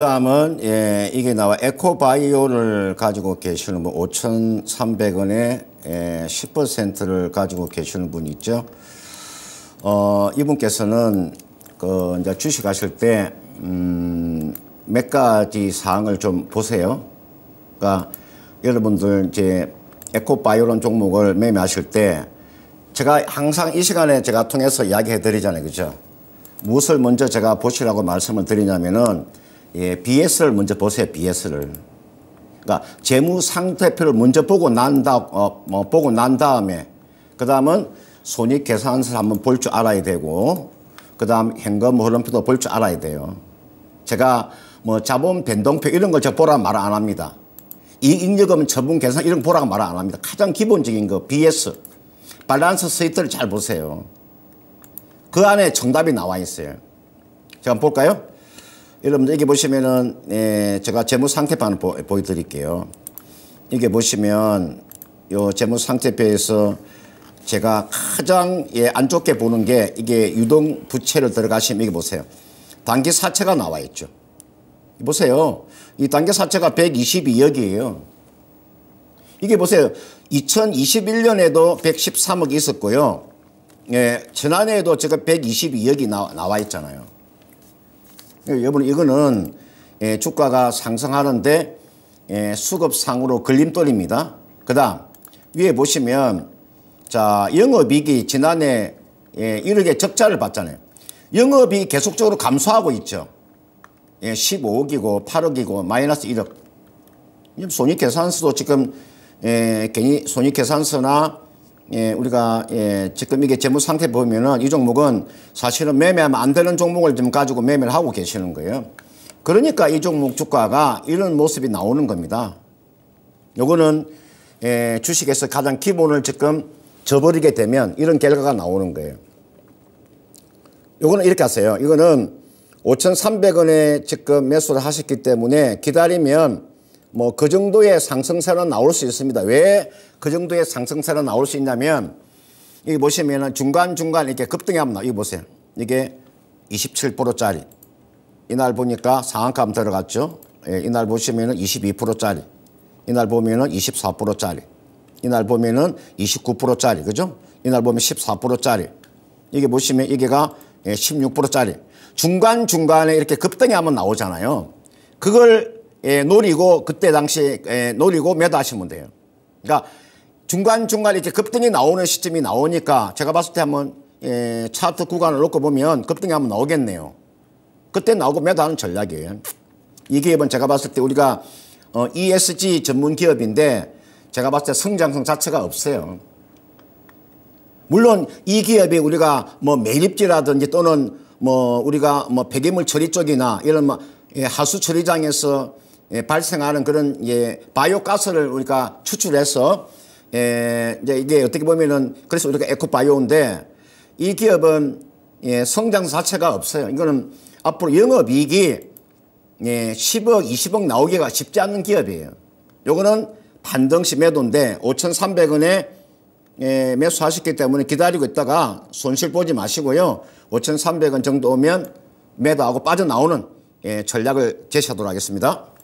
다음은 예, 이게 나와 에코바이오를 가지고 계시는 분 5,300원에 예, 10%를 가지고 계시는 분 있죠. 어, 이분께서는 그 이제 주식하실 때 음, 몇 가지 사항을 좀 보세요. 그러니까 여러분들 이제 에코바이오론 종목을 매매하실 때 제가 항상 이 시간에 제가 통해서 이야기해 드리잖아요. 그죠? 무엇을 먼저 제가 보시라고 말씀을 드리냐면은 예, BS를 먼저 보세요. BS를. 그러니까 재무 상태표를 먼저 보고 난다 어, 뭐 보고 난 다음에 그다음은 손익 계산서를 한번 볼 줄 알아야 되고 그다음 현금 흐름표도 볼 줄 알아야 돼요. 제가 뭐 자본 변동표 이런 걸저 보라 말안 합니다. 이익여금 처분 계산 이런 거 보라고 말 안 합니다. 가장 기본적인 거 BS 밸런스 스위트를 잘 보세요. 그 안에 정답이 나와 있어요. 제가 볼까요? 여러분들 이게 보시면은 예, 제가 재무 상태판 보, 보여드릴게요. 이게 보시면 요 재무 상태표에서 제가 가장 예, 안 좋게 보는 게 이게 유동 부채를 들어가시면 이게 보세요. 단기 사채가 나와 있죠. 보세요. 이 단기 사채가 122억이에요. 이게 보세요. 2021년에도 113억이 있었고요. 예, 지난해에도 제가 122억이 나, 나와 있잖아요. 예, 여러분 이거는 예, 주가가 상승하는데 예, 수급상으로 걸림돌입니다. 그 다음 위에 보시면 자 영업이익이 지난해 예, 1억의 적자를 봤잖아요. 영업이 계속적으로 감소하고 있죠. 예, 15억이고 8억이고 마이너스 1억. 손익계산서도 지금 예, 괜히 손익계산서나 예, 우리가 예, 지금 이게 재무 상태 보면은 이 종목은 사실은 매매하면 안 되는 종목을 지금 가지고 매매를 하고 계시는 거예요. 그러니까 이 종목 주가가 이런 모습이 나오는 겁니다. 요거는 예, 주식에서 가장 기본을 지금 저버리게 되면 이런 결과가 나오는 거예요. 요거는 이렇게 하세요. 이거는 5,300원에 지금 매수를 하셨기 때문에 기다리면 뭐그 정도의 상승세는 나올 수 있습니다. 왜 그 정도의 상승세는 나올 수 있냐면 이 보시면은 중간중간 이렇게 급등이 합니다. 이거 보세요. 이게 27%짜리. 이날 보니까 상한감 들어갔죠. 예, 이날 보시면은 22%짜리. 이날 보면은 24%짜리. 이날 보면은 29%짜리. 그죠? 이날 보면 14%짜리. 이게 보시면 이게가 16%짜리. 예, 중간중간에 이렇게 급등이 한번 나오잖아요. 그걸 예, 노리고 그때 당시 예, 노리고 매도하시면 돼요. 그러니까 중간중간 이렇게 급등이 나오는 시점이 나오니까 제가 봤을 때 한번 예, 차트 구간을 놓고 보면 급등이 한번 나오겠네요. 그때 나오고 매도하는 전략이에요. 이 기업은 제가 봤을 때 우리가 어, ESG 전문 기업인데 제가 봤을 때 성장성 자체가 없어요. 물론 이 기업이 우리가 뭐 매립지라든지 또는 뭐 우리가 뭐 폐기물 처리 쪽이나 이런 뭐 예, 하수 처리장에서 예, 발생하는 그런 예, 바이오가스를 우리가 추출해서 예, 이제 이게 어떻게 보면은 그래서 우리가 에코바이오인데 이 기업은 예, 성장 자체가 없어요. 이거는 앞으로 영업이익이 예, 10억, 20억 나오기가 쉽지 않은 기업이에요. 요거는 반등시 매도인데 5,300원에 예, 매수하셨기 때문에 기다리고 있다가 손실 보지 마시고요. 5,300원 정도 오면 매도하고 빠져나오는 예, 전략을 제시하도록 하겠습니다.